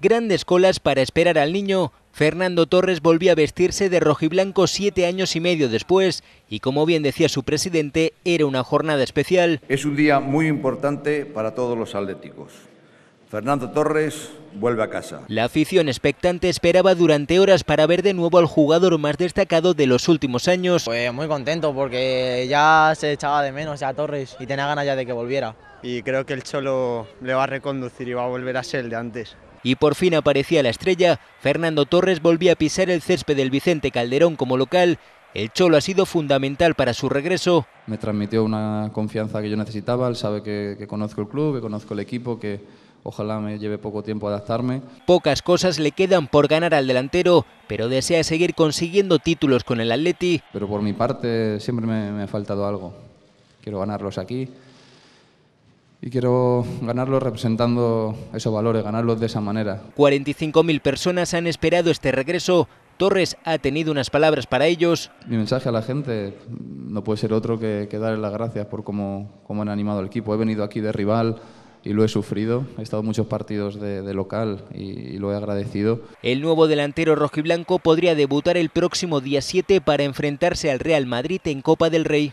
grandes colas para esperar al niño. Fernando Torres volvió a vestirse de y rojiblanco siete años y medio después y como bien decía su presidente, era una jornada especial. Es un día muy importante para todos los atléticos. Fernando Torres vuelve a casa. La afición expectante esperaba durante horas para ver de nuevo al jugador más destacado de los últimos años. Pues muy contento porque ya se echaba de menos ya a Torres y tenía ganas ya de que volviera. Y creo que el Cholo le va a reconducir y va a volver a ser el de antes y por fin aparecía la estrella, Fernando Torres volvía a pisar el césped del Vicente Calderón como local. El Cholo ha sido fundamental para su regreso. Me transmitió una confianza que yo necesitaba, él sabe que, conozco el club, que conozco el equipo, que, Ojalá me lleve poco tiempo a adaptarme. Pocas cosas le quedan por ganar al delantero, pero desea seguir consiguiendo títulos con el Atleti. Pero por mi parte siempre me, me ha faltado algo. Quiero ganarlos aquí, y quiero ganarlos representando esos valores, ganarlos de esa manera. 45.000 personas han esperado este regreso. Torres ha tenido unas palabras para ellos. Mi mensaje a la gente no puede ser otro que, que darles las gracias por cómo, han animado al equipo. He venido aquí de rival, y lo he sufrido. He estado en muchos partidos de, local y, y, lo he agradecido. El nuevo delantero rojiblanco podría debutar el próximo día 7 para enfrentarse al Real Madrid en Copa del Rey.